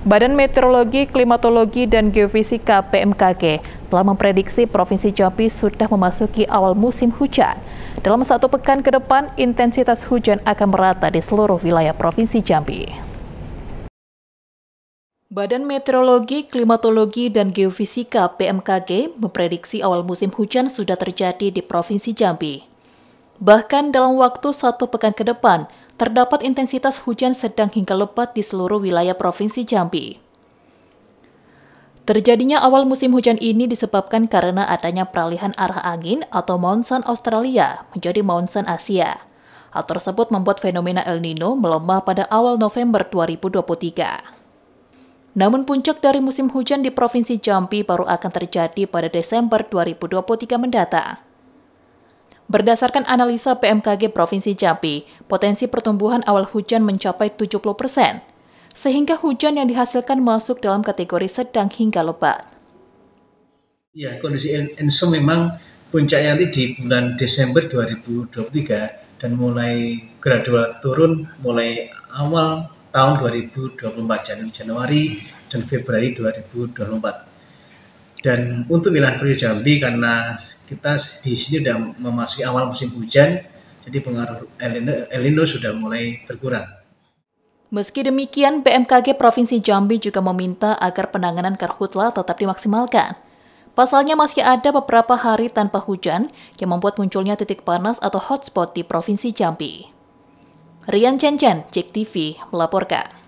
Badan Meteorologi, Klimatologi, dan Geofisika PMKG telah memprediksi Provinsi Jambi sudah memasuki awal musim hujan. Dalam satu pekan ke depan, intensitas hujan akan merata di seluruh wilayah Provinsi Jambi. Badan Meteorologi, Klimatologi, dan Geofisika PMKG memprediksi awal musim hujan sudah terjadi di Provinsi Jambi. Bahkan dalam waktu satu pekan ke depan, terdapat intensitas hujan sedang hingga lebat di seluruh wilayah Provinsi Jambi. Terjadinya awal musim hujan ini disebabkan karena adanya peralihan arah angin atau monsun Australia menjadi monsun Asia. Hal tersebut membuat fenomena El Nino melemah pada awal November 2023. Namun puncak dari musim hujan di Provinsi Jambi baru akan terjadi pada Desember 2023 mendatang. Berdasarkan analisa PMKG Provinsi Jambi, potensi pertumbuhan awal hujan mencapai 70 persen, sehingga hujan yang dihasilkan masuk dalam kategori sedang hingga lebat. Ya, kondisi Enso memang puncaknya nanti di bulan Desember 2023 dan mulai gradual turun mulai awal tahun 2024 Januari dan Februari 2024. Dan untuk wilayah Pulau Jambi karena kita di sini sudah memasuki awal musim hujan, jadi pengaruh El Nino, sudah mulai berkurang. Meski demikian, BMKG Provinsi Jambi juga meminta agar penanganan karhutla tetap dimaksimalkan. Pasalnya masih ada beberapa hari tanpa hujan yang membuat munculnya titik panas atau hotspot di Provinsi Jambi. Rian Cencan, JEK TV, melaporkan.